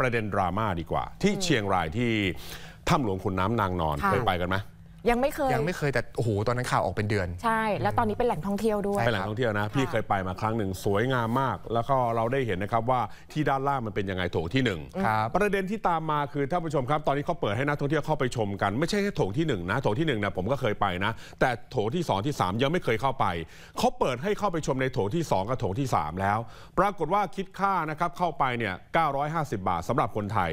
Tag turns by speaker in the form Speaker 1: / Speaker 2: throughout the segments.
Speaker 1: ประเด็นดราม่าดีกว่า ที่เชียงรายที่ถ้ำหลวงขุนน้ำนางนอน เคยไปกันไหม
Speaker 2: ยังไม่เคย ยังไม่
Speaker 1: เคยแต่ โอ้โห ตอนนั้นข่าวออกเป็นเดือน
Speaker 2: ใช่ แล้วตอนนี้เป็นแหล่งท่องเที่ยวด้วย เป็นแหล่
Speaker 1: งท่องเที่ยวนะ พี่เคยไปมาครั้งหนึ่ง สวยงามมาก แล้วก็เราได้เห็นนะครับว่าที่ด้านล่างมันเป็นยังไงโถงที่หนึ่งประเด็นที่ตามมาคือท่านผู้ชมครับ ตอนนี้เขาเปิดให้นักท่องเที่ยวเข้าไปชมกัน ไม่ใช่แค่โถงที่1นะ โถงที่1นะผมก็เคยไปนะ แต่โถงที่2ที่3ยังไม่เคยเข้าไปเขาเปิดให้เข้าไปชมในโถงที่ 2กับโถงที่ 3 แล้ว ปรากฏว่าคิดค่านะครับเข้าไปเนี่ย950 บาทสำหรับคนไทย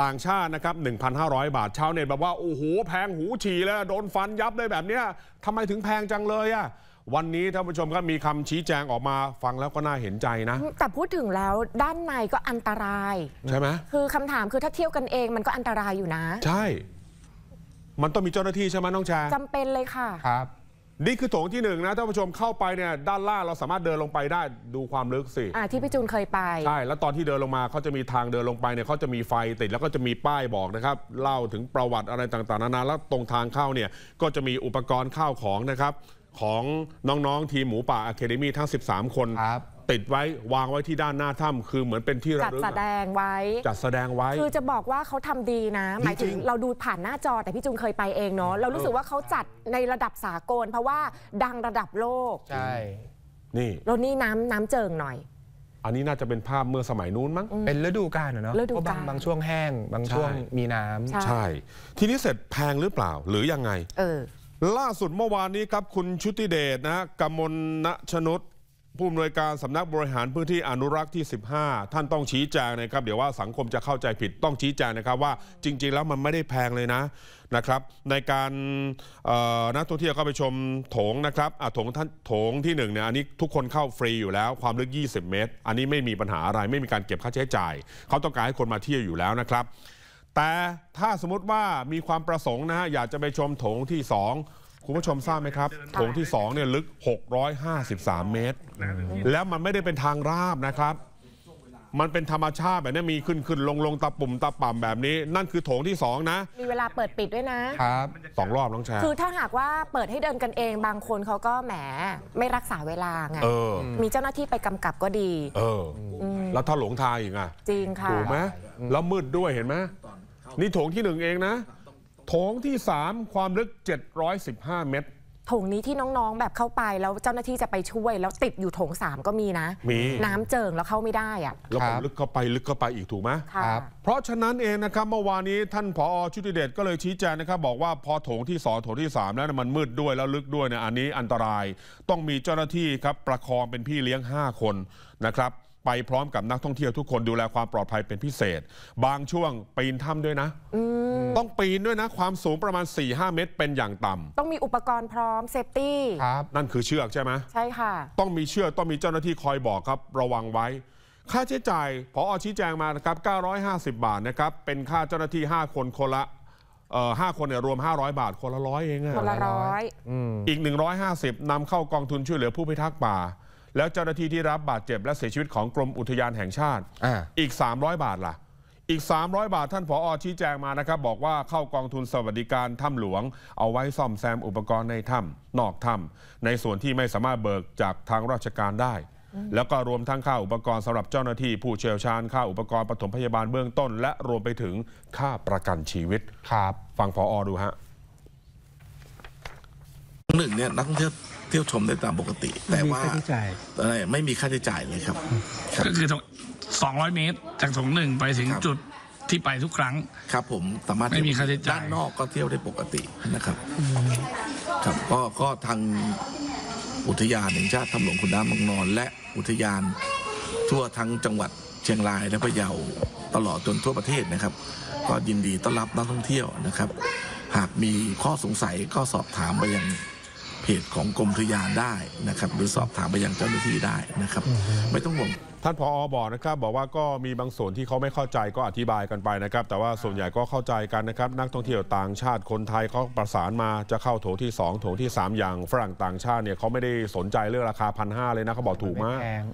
Speaker 1: ต่างชาตินะครับ 1,500 บาท ชาวเน็ตแบบว่า โอ้โห แพง หูฉี่แล้ว โดนฟันยับเลยแบบเนี้ยทำไมถึงแพงจังเลยอะ่ะวันนี้ท่านผู้ชมก็มีคำชี้แจงออกมา ฟังแล้วก็น่าเห็นใจนะ
Speaker 2: แต่พูดถึงแล้วด้านในก็อันตราย ใช่ไหม คือคำถามคือถ้าเที่ยวกันเองมันก็อันตรายอยู่นะ ใ
Speaker 1: ช่ มันต้องมีเจ้าหน้าที่ใช่ไหมน้องชาจ
Speaker 2: ำเป็นเลยค่ะ
Speaker 1: ครับนี่คือโถงที่หนึ่งนะท่านผู้ชมเข้าไปเนี่ยด้านล่างเราสามารถเดินลงไปได้ดูความลึกสิอ่
Speaker 2: าที่พี่จูนเคยไปใช่
Speaker 1: แล้วตอนที่เดินลงมาเขาจะมีทางเดินลงไปเนี่ยเขาจะมีไฟติดแล้วก็จะมีป้ายบอกนะครับ เล่าถึงประวัติอะไรต่างๆนานาแล้วตรงทางเข้าเนี่ยก็จะมีอุปกรณ์ข้าวของนะครับของน้องๆ ทีมหมูป่าอะเคเดมี่ทั้ง 13 คนครับติดไว้วางไว้ที่ด้านหน้าถ้ำคือเหมือนเป็นที่ระจัดแส
Speaker 2: ดงไว้ จั
Speaker 1: ดแสดงไว้ คือ
Speaker 2: จะบอกว่าเขาทำดีนะหมายถึงเราดูผ่านหน้าจอ แต่พี่จุงเคยไปเองเนาะเรารู้สึกว่าเขาจัดในระดับสากลเพราะว่าดังระดับโลก ใช่นี่เรานี่น้ำน้ำเจิงหน่อย
Speaker 1: อันนี้น่าจะเป็นภาพเมื่อสมัยนู้นมั้งเป็นฤดูกาลอเนาะฤดูกาลบางช่วงแห้ง บางช่วงมีน้ำใช่ ทีนี้เสร็จแพงหรือเปล่า หรือยังไงเออล่าสุดเมื่อวานนี้ครับคุณชุติเดชนะฮะกมลณชนุษผู้อำนวยการสำนักบริหารพื้นที่อนุรักษ์ที่ 15 ท่านต้องชี้แจงนะครับ เดี๋ยวว่าสังคมจะเข้าใจผิดต้องชี้แจงนะครับว่าจริงๆแล้วมันไม่ได้แพงเลยนะนะครับ ในการนักท่องเที่ยวเข้าไปชมโถงนะครับโถงท่านโถงที่1เนี่ยอันนี้ทุกคนเข้าฟรีอยู่แล้วความลึก 20 เมตร อันนี้ไม่มีปัญหาอะไรไม่มีการเก็บค่าใช้จ่ายเขาต้องการให้คนมาเที่ยวอยู่แล้วนะครับแต่ถ้าสมมติว่ามีความประสงค์นะฮะอยากจะไปชมโถงที่ 2คุณผู้ชมทราบไหมครับโถงที่2เนี่ยลึก 653 เมตร แล้วมันไม่ได้เป็นทางราบนะครับ มันเป็นธรรมชาติแบบนี้มีขึ้นขึ้นลงลงตะปุ่มตะป่ำแบบนี้ นั่นคือโถงที่ 2 นะ
Speaker 2: มีเวลาเปิดปิดด้วยนะ ค
Speaker 1: รับสองรอบน้องแชร์คือถ้
Speaker 2: าหากว่าเปิดให้เดินกันเอง บางคนเขาก็แหม ไม่รักษาเวลาไงมีเจ้าหน้าที่ไปกำกับก็ดี เออ แล้ว
Speaker 1: ถ้าหลงทางอีกอ่ะ จริงค่ะถูกไหมแล้วมืดด้วยเห็นไหมนี่โถงที่หนึ่งเองนะโถงที่3ความลึก 715 เมตร
Speaker 2: โถงนี้ที่น้องๆแบบเข้าไป แล้วเจ้าหน้าที่จะไปช่วย แล้วติดอยู่โถง3ก็มีนะมีน้ำเจิงแล้วเข้าไม่ได้อะแ
Speaker 1: ล้วผมลึกเข้าไปลึกเข้าไปอีกถูกไหมครับเพราะฉะนั้นเองนะครับเมื่อวานนี้ท่านผอชุติเดชก็เลยชี้แจงนะครับ บอกว่าพอโถงที่สองโถงที่สามแล้วมันมืดด้วยแล้วลึกด้วยเนี่ยอันนี้อันตรายต้องมีเจ้าหน้าที่ครับประคองเป็นพี่เลี้ยง5 คนนะครับไปพร้อมกับนักท่องเที่ยวทุกคนดูแลความปลอดภัยเป็นพิเศษ บางช่วงปีนถ้ำด้วยนะต้องปีนด้วยนะความสูงประมาณ 4-5 เมตรเป็นอย่างต่
Speaker 2: ำต้องมีอุปกรณ์พร้อมเซฟตี้ครับ
Speaker 1: นั่นคือเชือกใช่ไหมใช่ค่ะ ต้องมีเชือกต้องมีเจ้าหน้าที่คอยบอกครับ ระวังไว้ ค่าใช้จ่าย พออชี้แจงมานะครับ 950 บาทนะครับเป็นค่าเจ้าหน้าที่ 5 คนคนละห้าคนเนี่ยรวม 500 บาทคนละร้อยเองอะคนละร้อยอีก 150 นำเข้ากองทุนช่วยเหลือผู้พิทักษ์ป่าแล้วเจ้าหน้าที่ที่รับบาดเจ็บและเสียชีวิตของกรมอุทยานแห่งชาติอาอีก 300 บาทล่ะ อีก 300 บาทท่านผออชี้แจงมานะครับบอกว่าเข้ากองทุนสวัสดิการถ้ำหลวง เอาไว้ซ่อมแซมอุปกรณ์ในถ้ำ นอกถ้ำ ในส่วนที่ไม่สามารถเบิกจากทางราชการได้ แล้วก็รวมทั้งค่าอุปกรณ์สำหรับเจ้าหน้าที่ผู้เชี่ยวชาญค่า อุปกรณ์ปฐมพยาบาลเบื้องต้น และรวมไปถึงค่าประกันชีวิตครับฟังผออดูฮะหนึ่งเนี่ยนักท่องเที่ยวเที่ยวชมได้ตามปกติ
Speaker 2: แต่ว่าไม่มีค่าใช้จ่าย
Speaker 1: อะไรไม่มีค่าใช้จ่ายเลยครับ ก็คือตรงร้อยเมตร จากโถงหนึ่งไปถึงจุดที่ไปทุกครั้งครับ ผมสามารถไม่มีค่าใช้จ่ายด้านนอกก็เที่ยวได้ปกตินะครับครับก็ก็ทางอุทยานแห่งชาติทำหลวงขุนน้ำมังนอน และอุทยาน ทั่วทั้งจังหวัดเชียงรายและพะเยาตลอดจนทั่วประเทศนะครับก็ยินดีต้อนรับนักท่องเที่ยวนะครับ หากมีข้อสงสัยก็สอบถามไปยังเพจของกรมทุยาได้นะครับหรือสอบถามไปยังเจ้าหน้าที่ได้นะครับไม่ต้องห่วงท่านพออบอกนะครับบอกว่าก็มีบางส่วนที่เขาไม่เข้าใจก็อธิบายกันไปนะครับแต่ว่าส่วนใหญ่ก็เข้าใจกันนะครับ นักท่องเที่ยวต่างชาติคนไทยเขาประสานมาจะเข้าโถที่ 2 โถที่ 3 อย่างฝรั่งต่างชาติเนี่ยเขาไม่ได้สนใจเรื่องราคาพันห้าเลยนะเขาบอกถูกมากแพง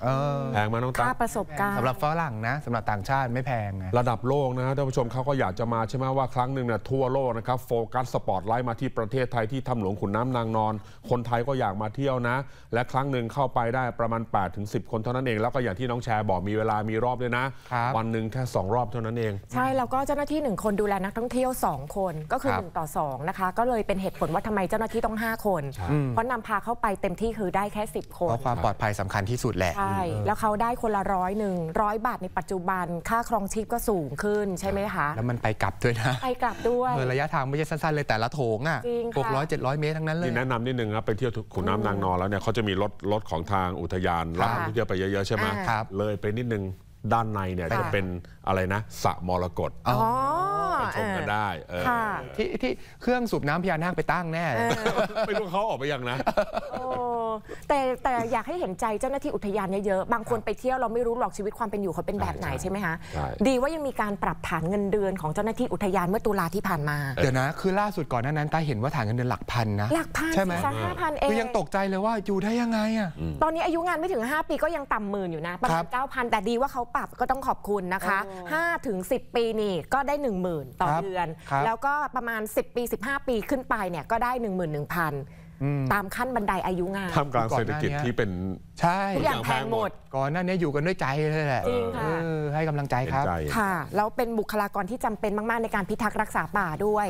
Speaker 1: แพงมากน้องตาค่าป
Speaker 2: ระสบการณ์สำหรับ
Speaker 1: ฝรั่งนะสำหรับต่างชาติไม่แพงไงระดับโลกนะฮะท่านผู้ชมเขาก็อยากจะมาใช่ไหมว่าครั้งหนึ่งเนี่ยทั่วโลกนะครับโฟกัสสปอตไลท์มาที่ประเทศไทยที่ทำหลวงขุนน้านางนอนคนไทยก็อยากมาเที่ยวนะ และครั้งหนึ่งเข้าไปได้ประมาณ8ถึงสิคนเท่านั้นเองแล้วก็อย่างที่น้องแชร์บอกมีเวลามีรอบด้วยนะ วันหนึ่งแค่ 2 รอบเท่านั้นเอง ใ
Speaker 2: ช่แล้วก็เจ้าหน้าที่ 1 คนดูแลนักท่องเที่ยว 2 คนก็คือ 1 ต่อ 2 นะคะ ก็เลยเป็นเหตุผลว่าทำไมเจ้าหน้าที่ต้อง 5 คนเพราะนำพาเข้าไปเต็มที่คือได้แค่ 10 คนเพรา
Speaker 1: ะความปลอดภัยสำคัญที่สุดแหละ ใช่ แล้ว
Speaker 2: เขาได้คนละร้อยหนึ่งร้อยบาทในปัจจุบันค่าครองชีพก็สูงขึ้นใช่ไหมคะแล้ว
Speaker 1: มันไปกลับด้วยนะ
Speaker 2: ไปกลับด้วย
Speaker 1: ระยะทางไม่ใช่สั้นๆเลยแต่ละโถงอ่ะหกร้อยเจ็ดร้อยเมตรทั้งนั้นเลยแนะนำนิดนึงงครับไปเที่ยวขุนน้ำนางนอนแล้วเนี่ยเขาจะมีรถรถของทางอุทยาน รับท่องเที่ยวไปเยอะๆใช่ไหมเลยไปนิดนึง ด้านในเนี่ยจะเป็นอะไรนะสระมรกตชมกันได้
Speaker 2: ที่ที่เคร
Speaker 1: ื่องสูบน้ำพญานาคไปตั้งแน่ไม่รู้เขาออกไปยังนะ
Speaker 2: แต่แต่อยากให้เห็นใจเจ้าหน้าที่อุทยานเยอะๆ บางคนไปเที่ยวเราไม่รู้หรอกชีวิตความเป็นอยู่เขาเป็นแบบไหนใช่ไหมคะดีว่ายังมีการปรับฐานเงินเดือนของเจ้าหน้าที่อุทยานเมื่อตุลาที่ผ่านมา เ
Speaker 1: ดี๋ยวนะคือล่าสุดก่อนนั้นตาเห็นว่าฐานเงินเดือนหล
Speaker 2: ักพันนะ หลักพันใช่ไหมห้าพันเอคืงอยังตกใจเลยว่าอยู่ได้ยังไงอ่ะตอนนี้อายุงานไม่ถึง 5 ปีก็ยังต่ำหมื่นอยู่นะ ประมาณเก้าพันแต่ดีว่าเขาปรับก็ต้องขอบคุณนะคะ5ถึง10 ปีนี่ก็ได้ 1 0,000ต่อต่อเดือน แล้วก็ประมาณ 10 ปี 15 ปีขึ้นไปเนี่ยก็ได้ 11,000ตามขั้นบันไดอายุงานทำกลางเศรษฐกิจที่เป็นใช่ทุกอย่างแพงหมด
Speaker 1: ก่อนหน้านี้อยู่กันด้วยใจเลยแหละจริงค่ะให้กำลังใจครับค่
Speaker 2: ะแล้วเป็นบุคลากรที่จำเป็นมาก ๆ ในการพิทักษ์รักษาป่าด้วย